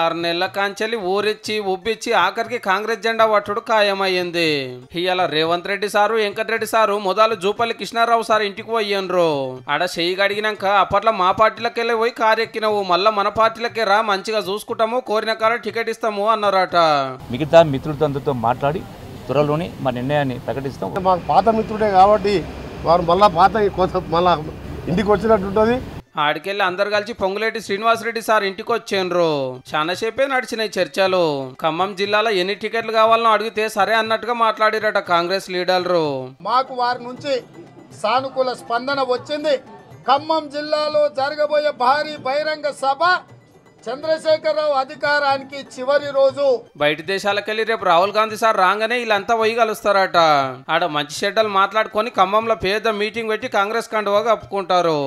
ఆరు నెలల కాంచెల్లి ఊరిచ్చి ఉబ్బిచ్చి ఆఖరికి కాంగ్రెస్ జెండా పట్టుడు ఖాయమైంది ఇయాల రేవంత్ రెడ్డి సారు వెంకటరెడ్డి సారు మొదలు జూపల్లి కృష్ణారావు సార్ ఇంటికి పోయినరు ఆడ చెయ్యి అడిగినాక అప్పట్లో మా పార్టీలకు వెళ్ళి పోయి కారెక్కినవు మళ్ళీ మన పార్టీలకే రా మంచిగా చూసుకుంటాము కోరిన కారు టికెట్ ఇస్తాము అన్నారట మిగతా మిత్రులతో మాట్లాడి త్వరలోనే మా నిర్ణయాన్ని ప్రకటిస్తాం పాత మిత్రుడే కాబట్టి వారు మళ్ళీ పాత మళ్ళీ ఇంటికి వచ్చినట్టుంటుంది ఆడికెళ్ళి అందరు కలిసి పొంగులేటి శ్రీనివాసరెడ్డి సార్ ఇంటికి వచ్చేనరు చాలాసేపే నడిచినాయి చర్చలు ఖమ్మం జిల్లాలో ఎన్ని టికెట్లు కావాలనో అడిగితే సరే అన్నట్టుగా మాట్లాడారట కాంగ్రెస్ లీడర్లు మాకు వారి నుంచి సానుకూల స్పందన వచ్చింది ఖమ్మం జిల్లాలో జరగబోయే భారీ బహిరంగ సభ చంద్రశేఖరరావు అధికారానికి చివరి రోజు బయట దేశాలకెళ్ళి రేపు రాహుల్ గాంధీ సార్ రాగానే వీళ్ళంతా పోయి కలుస్తారట ఆడ మంచి చెడ్డలు మాట్లాడుకొని ఖమ్మంలో పేద మీటింగ్ పెట్టి కాంగ్రెస్ కండువా కప్పుకుంటారు